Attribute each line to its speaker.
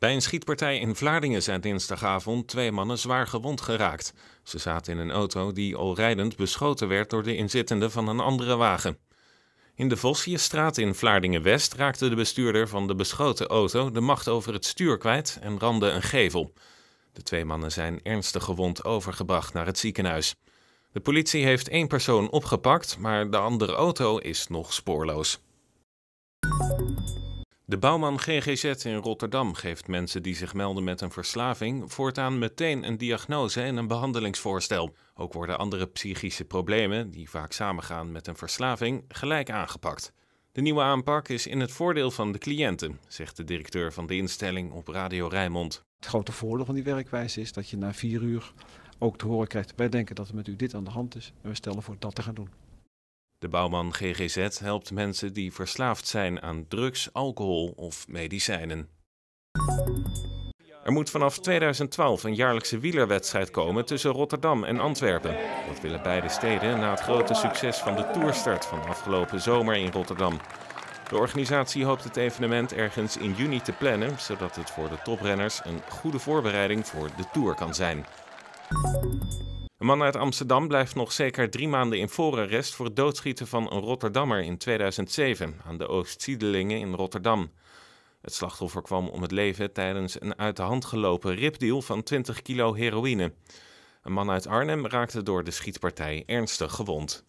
Speaker 1: Bij een schietpartij in Vlaardingen zijn dinsdagavond twee mannen zwaar gewond geraakt. Ze zaten in een auto die al rijdend beschoten werd door de inzittende van een andere wagen. In de Vosjesstraat in Vlaardingen-West raakte de bestuurder van de beschoten auto de macht over het stuur kwijt en ramde een gevel. De twee mannen zijn ernstig gewond overgebracht naar het ziekenhuis. De politie heeft één persoon opgepakt, maar de andere auto is nog spoorloos. De bouwman GGZ in Rotterdam geeft mensen die zich melden met een verslaving voortaan meteen een diagnose en een behandelingsvoorstel. Ook worden andere psychische problemen, die vaak samengaan met een verslaving, gelijk aangepakt. De nieuwe aanpak is in het voordeel van de cliënten, zegt de directeur van de instelling op Radio Rijmond.
Speaker 2: Het grote voordeel van die werkwijze is dat je na vier uur ook te horen krijgt: wij denken dat er met u dit aan de hand is en we stellen voor dat te gaan doen.
Speaker 1: De bouwman GGZ helpt mensen die verslaafd zijn aan drugs, alcohol of medicijnen. Er moet vanaf 2012 een jaarlijkse wielerwedstrijd komen tussen Rotterdam en Antwerpen. Dat willen beide steden na het grote succes van de toerstart van afgelopen zomer in Rotterdam. De organisatie hoopt het evenement ergens in juni te plannen, zodat het voor de toprenners een goede voorbereiding voor de Tour kan zijn. Een man uit Amsterdam blijft nog zeker drie maanden in voorarrest voor het doodschieten van een Rotterdammer in 2007 aan de Oostzijdelingen in Rotterdam. Het slachtoffer kwam om het leven tijdens een uit de hand gelopen ripdeal van 20 kilo heroïne. Een man uit Arnhem raakte door de schietpartij ernstig gewond.